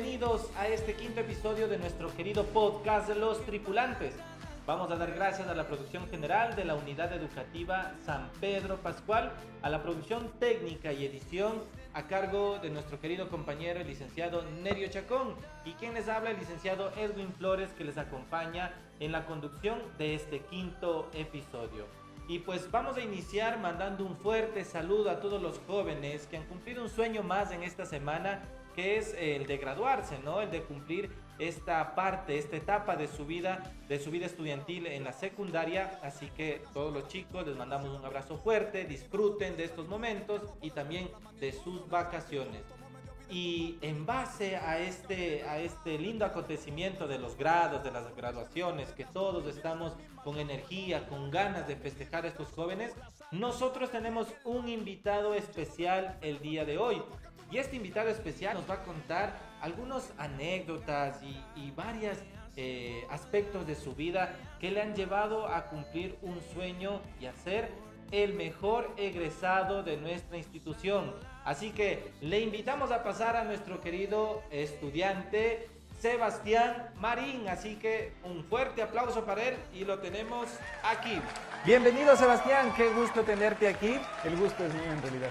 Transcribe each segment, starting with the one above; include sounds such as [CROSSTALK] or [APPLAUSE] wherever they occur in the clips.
bienvenidos a este quinto episodio de nuestro querido podcast Los Tripulantes. Vamos a dar gracias a la producción general de la Unidad Educativa San Pedro Pascual, a la producción técnica y edición a cargo de nuestro querido compañero el licenciado Nerio Chacón y quien les habla el licenciado Edwin Flores que les acompaña en la conducción de este quinto episodio. Y pues vamos a iniciar mandando un fuerte saludo a todos los jóvenes que han cumplido un sueño más en esta semana que es el de graduarse, ¿no? El de cumplir esta parte, esta etapa de su vida, de su vida estudiantil en la secundaria. Así que todos los chicos les mandamos un abrazo fuerte, disfruten de estos momentos y también de sus vacaciones. Y en base a este, a este lindo acontecimiento de los grados, de las graduaciones, que todos estamos con energía, con ganas de festejar a estos jóvenes, nosotros tenemos un invitado especial el día de hoy. Y este invitado especial nos va a contar algunas anécdotas y, y varias eh, aspectos de su vida que le han llevado a cumplir un sueño y a ser el mejor egresado de nuestra institución. Así que le invitamos a pasar a nuestro querido estudiante Sebastián Marín. Así que un fuerte aplauso para él y lo tenemos aquí. Bienvenido Sebastián, qué gusto tenerte aquí. El gusto es mío en realidad.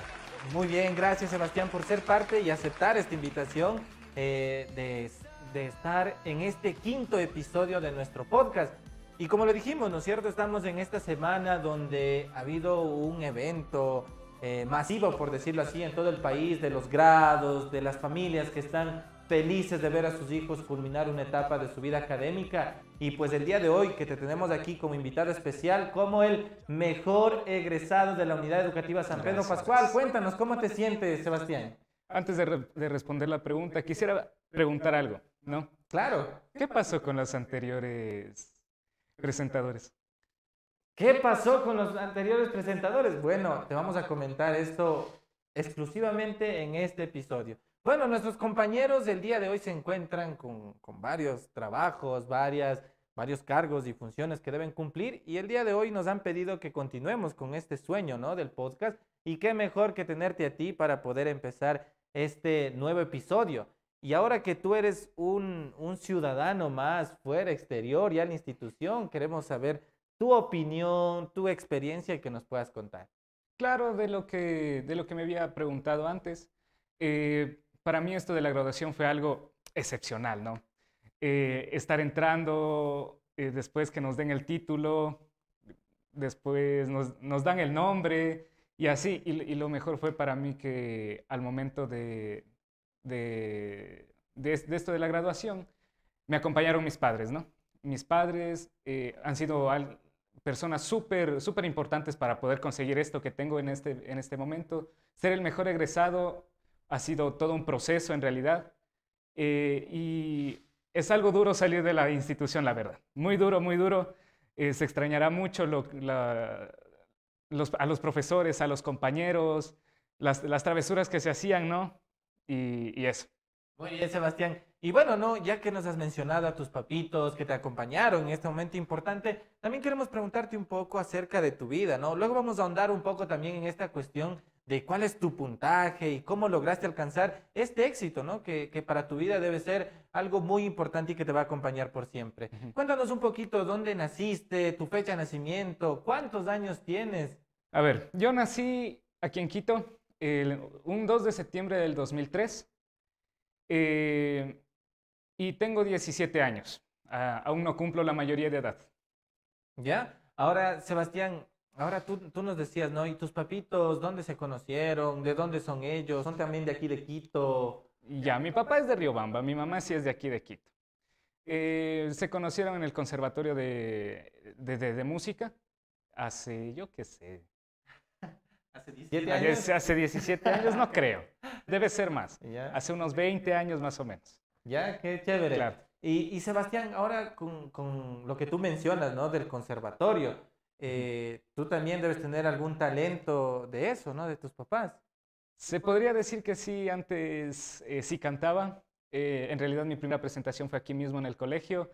Muy bien, gracias Sebastián por ser parte y aceptar esta invitación eh, de, estar en este quinto episodio de nuestro podcast. Y como lo dijimos, ¿no es cierto? Estamos en esta semana donde ha habido un evento eh, masivo, por decirlo así, en todo el país, de los grados, de las familias que están felices de ver a sus hijos culminar una etapa de su vida académica. Y pues el día de hoy que te tenemos aquí como invitado especial, como el mejor egresado de la Unidad Educativa San Pedro Pascual. Cuéntanos, ¿cómo te sientes, Sebastián? Antes de responder la pregunta, quisiera preguntar algo, ¿no? Claro. ¿Qué pasó con los anteriores presentadores? ¿Qué pasó con los anteriores presentadores? Bueno, te vamos a comentar esto exclusivamente en este episodio. Bueno, nuestros compañeros del día de hoy se encuentran con, varios trabajos, varias, varios cargos y funciones que deben cumplir y el día de hoy nos han pedido que continuemos con este sueño ¿no? del podcast y qué mejor que tenerte a ti para poder empezar este nuevo episodio. Y ahora que tú eres un, ciudadano más fuera, exterior y a la institución, queremos saber tu opinión, tu experiencia que nos puedas contar. Claro, de lo que, de lo que me había preguntado antes. Eh, para mí esto de la graduación fue algo excepcional, ¿no? Eh, estar entrando eh, después que nos den el título, después nos, dan el nombre y así. Y, lo mejor fue para mí que al momento de, de, esto de la graduación, me acompañaron mis padres, ¿no? Mis padres eh, han sido personas súper, súper importantes para poder conseguir esto que tengo en este, en este momento. Ser el mejor egresado ha sido todo un proceso en realidad. Eh, y es algo duro salir de la institución, la verdad. Muy duro, muy duro. Eh, se extrañará mucho a los profesores, a los compañeros, las, travesuras que se hacían, ¿no? Y, eso. Muy bien, Sebastián. Y bueno, no, ya que nos has mencionado a tus papitos que te acompañaron en este momento importante, también queremos preguntarte un poco acerca de tu vida, ¿no? Luego vamos a ahondar un poco también en esta cuestión de cuál es tu puntaje y cómo lograste alcanzar este éxito, ¿no? Que, para tu vida debe ser algo muy importante y que te va a acompañar por siempre. Cuéntanos un poquito dónde naciste, tu fecha de nacimiento, cuántos años tienes. A ver, yo nací aquí en Quito el, un 2 de septiembre del 2003 eh, y tengo 17 años. Ah, aún no cumplo la mayoría de edad. ¿Ya? Ahora, Sebastián, Ahora tú, tú, nos decías, ¿no? ¿Y tus papitos dónde se conocieron? ¿De dónde son ellos? ¿Son también de aquí de Quito? Ya, mi papá es de Riobamba, mi mamá sí es de aquí de Quito. Eh, se conocieron en el conservatorio de, de, música hace, yo qué sé. [LAUGHS] ¿Hace 17 años? Hace, 17 años no creo. Debe ser más. [LAUGHS] Hace unos 20 años más o menos. Ya, qué chévere. Y, y, Sebastián, ahora con, con lo que tú mencionas, ¿no? Del conservatorio eh, tú también debes tener algún talento de eso, ¿no? De tus papás. Se podría decir que sí, antes eh, sí cantaba. Eh, en realidad mi primera presentación fue aquí mismo en el colegio.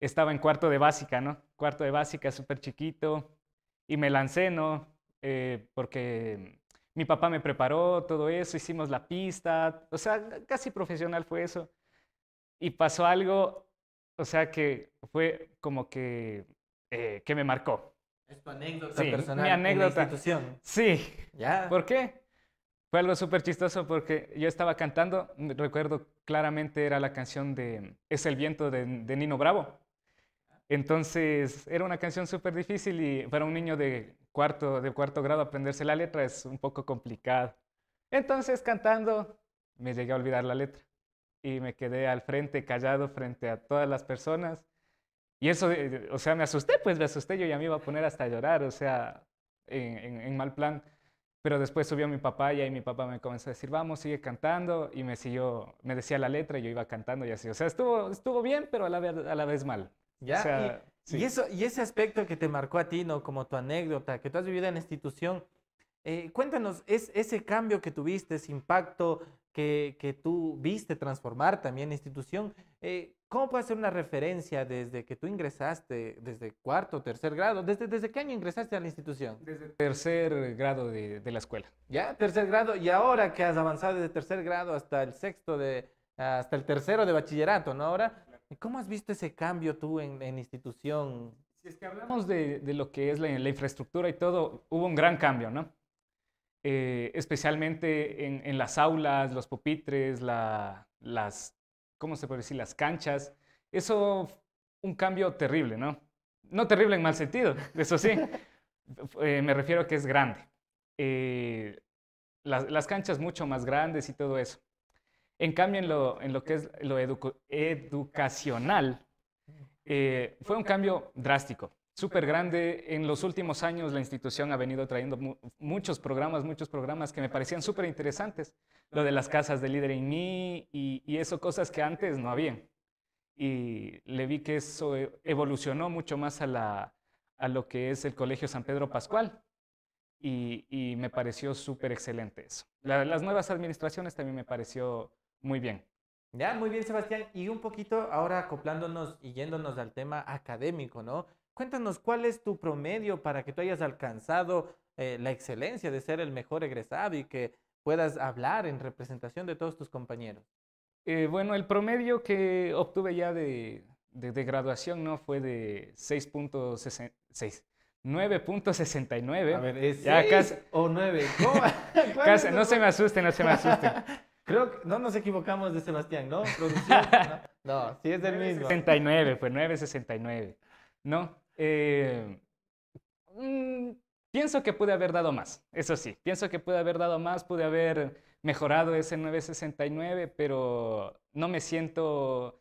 Estaba en cuarto de básica, ¿no? Cuarto de básica, súper chiquito. Y me lancé, ¿no? porque mi papá me preparó todo eso, hicimos la pista, o sea, casi profesional fue eso. Y pasó algo, o sea, que fue como que, que me marcó. Es tu anécdota sí, personal. Mi anécdota. Sí. Ya. ¿Por qué? Fue algo súper chistoso porque yo estaba cantando, recuerdo claramente era la canción de Es el viento de, Nino Bravo. Entonces era una canción súper difícil y para un niño de cuarto, de cuarto grado aprenderse la letra es un poco complicado. Entonces cantando me llegué a olvidar la letra y me quedé al frente callado frente a todas las personas y eso, eh, o sea, me asusté, pues me asusté, yo ya me iba a poner hasta a llorar, o sea, en, mal plan. Pero después subió mi papá y ahí mi papá me comenzó a decir, vamos, sigue cantando. Y me siguió, me decía la letra y yo iba cantando y así. O sea, estuvo, estuvo bien, pero a la, vez, a la vez mal. Ya, y, eso, y ese aspecto que te marcó a ti, ¿no? Como tu anécdota, que tú has vivido en la institución. Eh, cuéntanos, es, ese cambio que tuviste, ese impacto, que, que tú viste transformar también institución. Eh, ¿Cómo puede ser una referencia desde que tú ingresaste, desde cuarto, tercer grado? ¿Desde, desde qué año ingresaste a la institución? Desde tercer grado de, de la escuela. Ya, tercer grado. Y ahora que has avanzado desde tercer grado hasta el sexto de, hasta el tercero de bachillerato, ¿no? Ahora, ¿cómo has visto ese cambio tú en, en institución? Si es que hablamos de, de, lo que es la infraestructura y todo, hubo un gran cambio, ¿no? Eh, especialmente en, las aulas, los pupitres, las, ¿cómo se puede decir?, las canchas. Eso, un cambio terrible, ¿no? No terrible en mal sentido, eso sí. Eh, me refiero a que es grande. Eh, las, canchas mucho más grandes y todo eso. En cambio, en lo, que es lo educacional, fue un cambio drástico súper grande. En los últimos años la institución ha venido trayendo muchos programas, muchos programas que me parecían súper interesantes. Lo de las casas de líder en mí y, eso, cosas que antes no habían. Y le vi que eso e-, evolucionó mucho más a, la, a lo que es el Colegio San Pedro Pascual. Y, me pareció súper excelente eso. las nuevas administraciones también me pareció muy bien. Ya, muy bien, Sebastián. Y un poquito ahora acoplándonos y yéndonos al tema académico, ¿no? Cuéntanos cuál es tu promedio para que tú hayas alcanzado eh, la excelencia de ser el mejor egresado y que puedas hablar en representación de todos tus compañeros. Eh, bueno, el promedio que obtuve ya de, graduación no fue de 9.69. A ver, ¿es o 9? [LAUGHS] casi, no se me asusten, no [LAUGHS] se me asusten. Creo que no nos equivocamos de Sebastián, ¿no? No, [LAUGHS] no sí es del mismo. 69, fue 9.69. No, eh, mm, pienso que pude haber dado más, eso sí, pienso que pude haber dado más, pude haber mejorado ese 969, pero no me siento,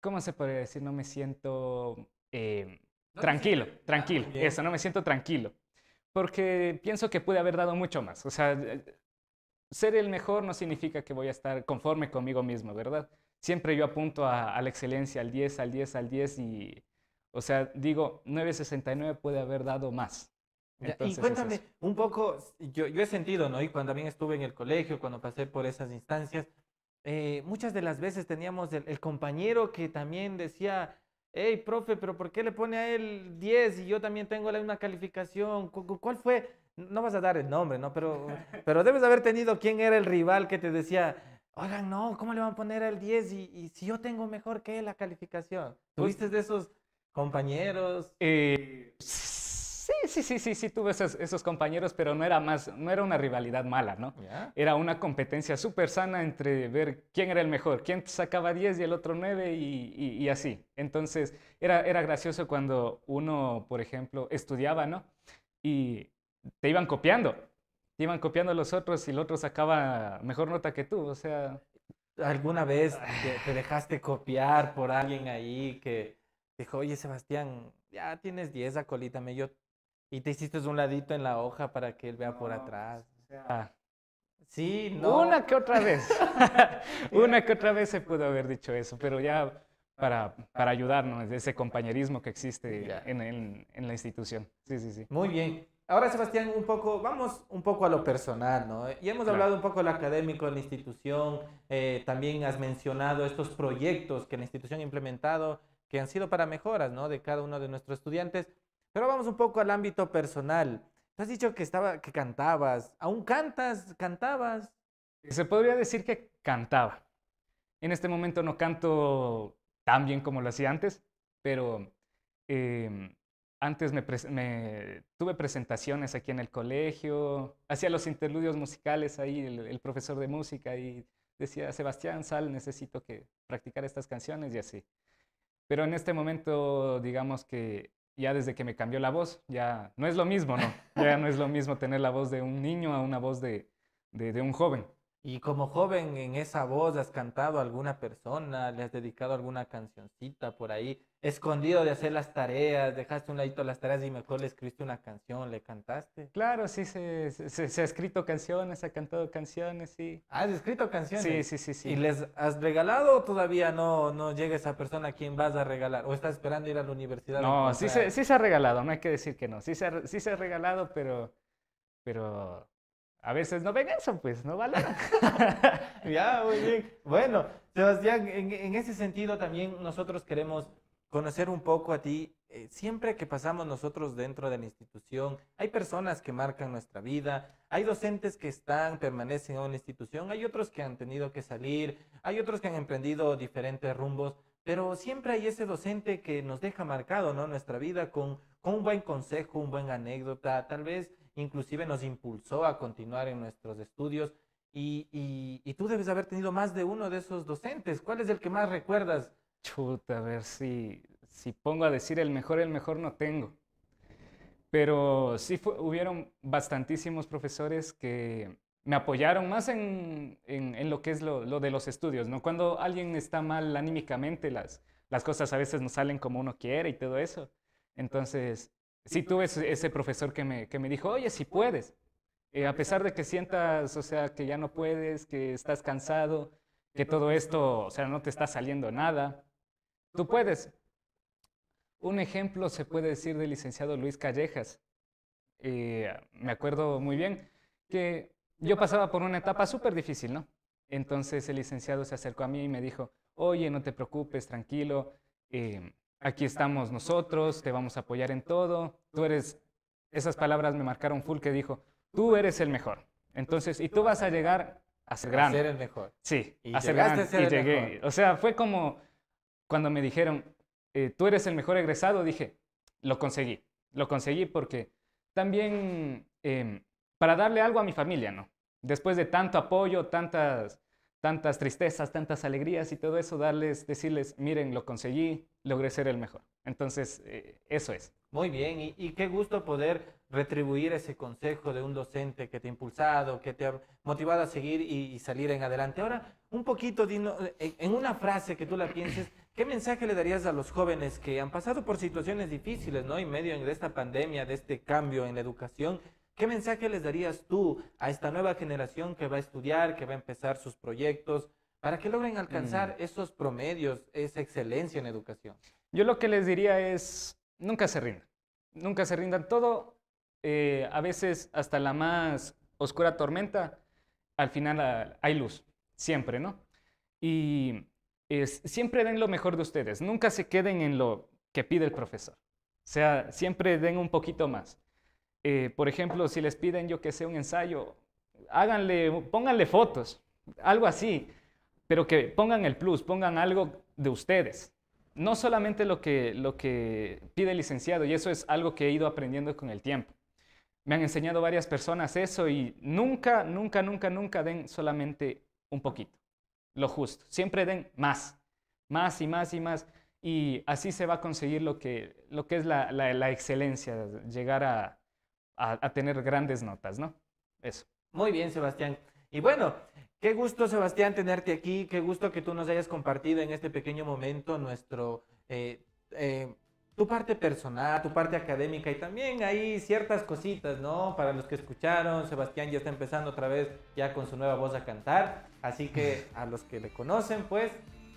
¿cómo se podría decir? No me siento eh, tranquilo, ah, tranquilo, eso, no me siento tranquilo, porque pienso que pude haber dado mucho más, o sea, eh, ser el mejor no significa que voy a estar conforme conmigo mismo, ¿verdad? Siempre yo apunto a, a la excelencia, al 10, al 10, al 10 y o sea, digo, 969 puede haber dado más. y cuéntame un poco, yo, yo, he sentido, ¿no? Y cuando también estuve en el colegio, cuando pasé por esas instancias, eh, muchas de las veces teníamos el, compañero que también decía, hey, profe, pero ¿por qué le pone a él 10 y yo también tengo la misma calificación? ¿Cuál fue? No vas a dar el nombre, ¿no? Pero, [LAUGHS] pero debes haber tenido quién era el rival que te decía, oigan, no, ¿cómo le van a poner al 10 y, y si yo tengo mejor que él la calificación? ¿Tuviste de esos compañeros. Eh, sí, sí, sí, sí, sí, tuve esos, compañeros, pero no era más, no era una rivalidad mala, ¿no? Era una competencia súper sana entre ver quién era el mejor, quién sacaba 10 y el otro 9 y, así. Entonces, era, era gracioso cuando uno, por ejemplo, estudiaba, ¿no? Y te iban copiando. Te iban copiando los otros y el otro sacaba mejor nota que tú, o sea... ¿Alguna vez te [SIGHS] dejaste copiar por alguien ahí que, Dijo, oye Sebastián, ya tienes 10 acolítame. Yo, y te hiciste un ladito en la hoja para que él vea por pues, atrás. Ah, sí, no. Una que otra vez. [LAUGHS] una que otra vez se pudo haber dicho eso, pero ya para, para ayudarnos, ese compañerismo que existe en, en, la institución. Sí, sí, sí. Muy bien. Ahora, Sebastián, un poco, vamos un poco a lo personal, ¿no? Eh, ya hemos hablado un poco de lo académico en la institución, eh, también has mencionado estos proyectos que la institución ha implementado, que han sido para mejoras, ¿no? De cada uno de nuestros estudiantes. Pero vamos un poco al ámbito personal. Tú has dicho que, estaba, que cantabas. ¿Aún cantas? ¿Cantabas? Se podría decir que cantaba. En este momento no canto tan bien como lo hacía antes, pero em, antes me, tuve presentaciones aquí en el colegio, hacía los interludios musicales ahí, el, el, profesor de música y decía, Sebastián, sal, necesito que practicar estas canciones y así. Pero en este momento, digamos que ya desde que me cambió la voz, ya no es lo mismo, ¿no? Ya no es lo mismo tener la voz de un niño a una voz de, de un joven. Y como joven en esa voz has cantado a alguna persona, le has dedicado alguna cancioncita por ahí, escondido de hacer las tareas, dejaste un ladito las tareas y mejor le escribiste una canción, le cantaste. Claro, sí, se, se, ha escrito canciones, ha cantado canciones, sí. ¿Has escrito canciones? Sí, sí, sí, sí. ¿Y les has regalado o todavía no, no llega esa persona a quien vas a regalar? ¿O estás esperando ir a la universidad? No, sí se, sí se ha regalado, no hay que decir que no. Sí se ha, sí se ha regalado, pero... pero a veces no ven eso, pues no vale? [LAUGHS] ya, muy bien. Bueno, Sebastián, en, en, ese sentido también nosotros queremos conocer un poco a ti. Eh, siempre que pasamos nosotros dentro de la institución, hay personas que marcan nuestra vida, hay docentes que están, permanecen en la institución, hay otros que han tenido que salir, hay otros que han emprendido diferentes rumbos, pero siempre hay ese docente que nos deja marcado ¿no? nuestra vida con, con un buen consejo, un buen anécdota, tal vez inclusive nos impulsó a continuar en nuestros estudios. Y, tú debes haber tenido más de uno de esos docentes. ¿Cuál es el que más recuerdas? Chuta, a ver si, si pongo a decir el mejor, el mejor no tengo. Pero sí hubieron bastantísimos profesores que me apoyaron más en, lo que es lo, de los estudios, ¿no? Cuando alguien está mal anímicamente, las, las cosas a veces no salen como uno quiere y todo eso. Entonces, tú tuve ese profesor que me, que me dijo, oye, si puedes, eh, a pesar de que sientas, o sea, que ya no puedes, que estás cansado, que todo esto, o sea, no te está saliendo nada, tú puedes. Un ejemplo se puede decir del licenciado Luis Callejas. Eh, me acuerdo muy bien que yo pasaba por una etapa súper difícil, ¿no? Entonces el licenciado se acercó a mí y me dijo, oye, no te preocupes, tranquilo, eh, aquí estamos nosotros, te vamos a apoyar en todo, tú eres, esas palabras me marcaron full que dijo, tú eres el mejor. Entonces, y tú vas a llegar a ser grande. el mejor. Sí, y a ser grande. y llegué. O sea, fue como cuando me dijeron, eh, tú eres el mejor egresado, dije, lo conseguí. Lo conseguí porque también em, para darle algo a mi familia, ¿no? Después de tanto apoyo, tantas tantas tristezas, tantas alegrías y todo eso, darles, decirles, miren, lo conseguí, logré ser el mejor. Entonces, eh, eso es. Muy bien, y, qué gusto poder retribuir ese consejo de un docente que te ha impulsado, que te ha motivado a seguir y, salir en adelante. Ahora, un poquito, en una frase que tú la pienses, ¿qué mensaje le darías a los jóvenes que han pasado por situaciones difíciles, ¿no? Y medio de esta pandemia, de este cambio en la educación, ¿Qué mensaje les darías tú a esta nueva generación que va a estudiar, que va a empezar sus proyectos, para que logren alcanzar mm. esos promedios, esa excelencia en educación? Yo lo que les diría es, nunca se rindan, nunca se rindan. Todo, eh, a veces hasta la más oscura tormenta, al final ah, hay luz, siempre, ¿no? Y siempre den lo mejor de ustedes, nunca se queden en lo que pide el profesor. O sea, siempre den un poquito más. Eh, por ejemplo, si les piden, yo que sea un ensayo, háganle, pónganle fotos, algo así, pero que pongan el plus, pongan algo de ustedes. No solamente lo que, lo que pide el licenciado, y eso es algo que he ido aprendiendo con el tiempo. Me han enseñado varias personas eso y nunca, nunca, nunca, nunca den solamente un poquito, lo justo. Siempre den más, más y más y más. Y así se va a conseguir lo que, lo que es la, la excelencia, llegar a, a, tener grandes notas, ¿no? Eso. Muy bien, Sebastián. Y bueno, qué gusto, Sebastián, tenerte aquí. Qué gusto que tú nos hayas compartido en este pequeño momento nuestro, eh, eh, tu parte personal, tu parte académica y también hay ciertas cositas, ¿no? Para los que escucharon, Sebastián ya está empezando otra vez ya con su nueva voz a cantar. Así que a los que le conocen, pues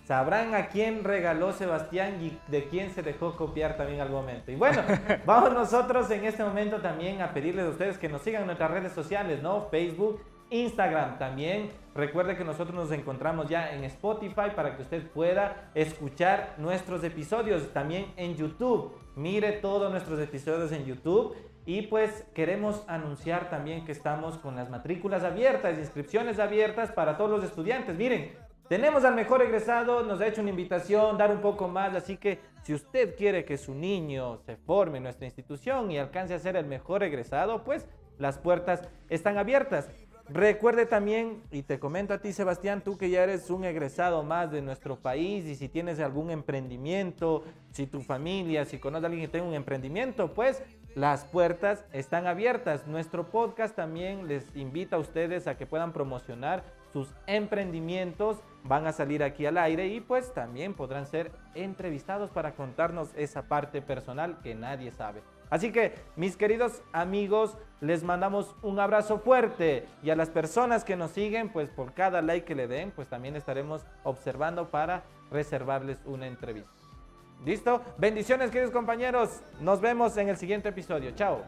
Sabrán a quién regaló Sebastián y de quién se dejó copiar también al momento. Y bueno, [LAUGHS] vamos nosotros en este momento también a pedirles a ustedes que nos sigan en nuestras redes sociales, ¿no? Facebook, Instagram también. Recuerde que nosotros nos encontramos ya en Spotify para que usted pueda escuchar nuestros episodios también en YouTube. Mire todos nuestros episodios en YouTube. Y pues queremos anunciar también que estamos con las matrículas abiertas, inscripciones abiertas para todos los estudiantes. Miren, tenemos al mejor egresado, nos ha hecho una invitación, dar un poco más, así que si usted quiere que su niño se forme en nuestra institución y alcance a ser el mejor egresado, pues las puertas están abiertas. Recuerde también, y te comento a ti Sebastián, tú que ya eres un egresado más de nuestro país y si tienes algún emprendimiento, si tu familia, si conoces a alguien que tenga un emprendimiento, pues las puertas están abiertas. Nuestro podcast también les invita a ustedes a que puedan promocionar sus emprendimientos van a salir aquí al aire y pues también podrán ser entrevistados para contarnos esa parte personal que nadie sabe. Así que mis queridos amigos, les mandamos un abrazo fuerte y a las personas que nos siguen, pues por cada like que le den, pues también estaremos observando para reservarles una entrevista. ¿Listo? Bendiciones queridos compañeros, nos vemos en el siguiente episodio. Chao.